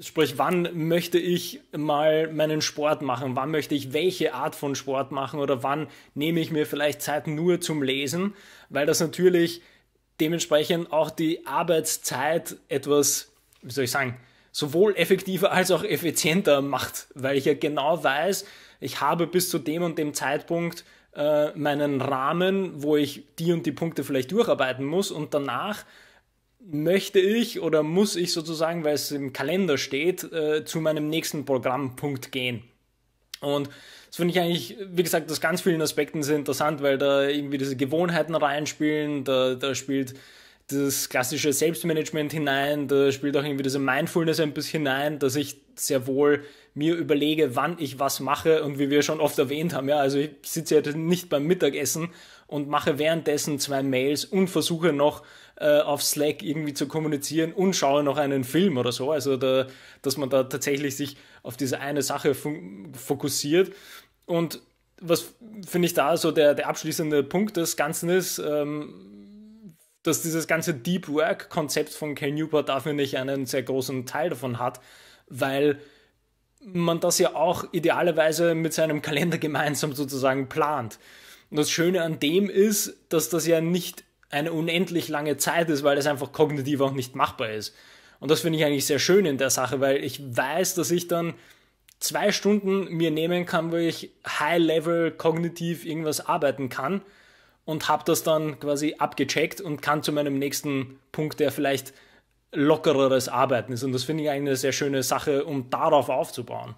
Sprich, wann möchte ich mal meinen Sport machen? Wann möchte ich welche Art von Sport machen? Oder wann nehme ich mir vielleicht Zeit nur zum Lesen? Weil das natürlich dementsprechend auch die Arbeitszeit etwas, wie soll ich sagen, sowohl effektiver als auch effizienter macht, weil ich ja genau weiß, ich habe bis zu dem und dem Zeitpunkt äh, meinen Rahmen, wo ich die und die Punkte vielleicht durcharbeiten muss und danach möchte ich oder muss ich sozusagen, weil es im Kalender steht, äh, zu meinem nächsten Programmpunkt gehen. Und das finde ich eigentlich, wie gesagt, aus ganz vielen Aspekten sehr interessant, weil da irgendwie diese Gewohnheiten reinspielen, da, da spielt das klassische Selbstmanagement hinein, da spielt auch irgendwie diese Mindfulness ein bisschen hinein, dass ich sehr wohl mir überlege, wann ich was mache und wie wir schon oft erwähnt haben, ja, also ich sitze ja nicht beim Mittagessen und mache währenddessen zwei Mails und versuche noch äh, auf Slack irgendwie zu kommunizieren und schaue noch einen Film oder so, also da, dass man da tatsächlich sich auf diese eine Sache fokussiert und was finde ich da so der, der abschließende Punkt des Ganzen ist, ähm, dass dieses ganze Deep Work-Konzept von Ken Newport dafür nicht einen sehr großen Teil davon hat, weil man das ja auch idealerweise mit seinem Kalender gemeinsam sozusagen plant. Und das Schöne an dem ist, dass das ja nicht eine unendlich lange Zeit ist, weil das einfach kognitiv auch nicht machbar ist. Und das finde ich eigentlich sehr schön in der Sache, weil ich weiß, dass ich dann zwei Stunden mir nehmen kann, wo ich high-level kognitiv irgendwas arbeiten kann und habe das dann quasi abgecheckt und kann zu meinem nächsten Punkt, der vielleicht lockereres Arbeiten ist. Und das finde ich eigentlich eine sehr schöne Sache, um darauf aufzubauen.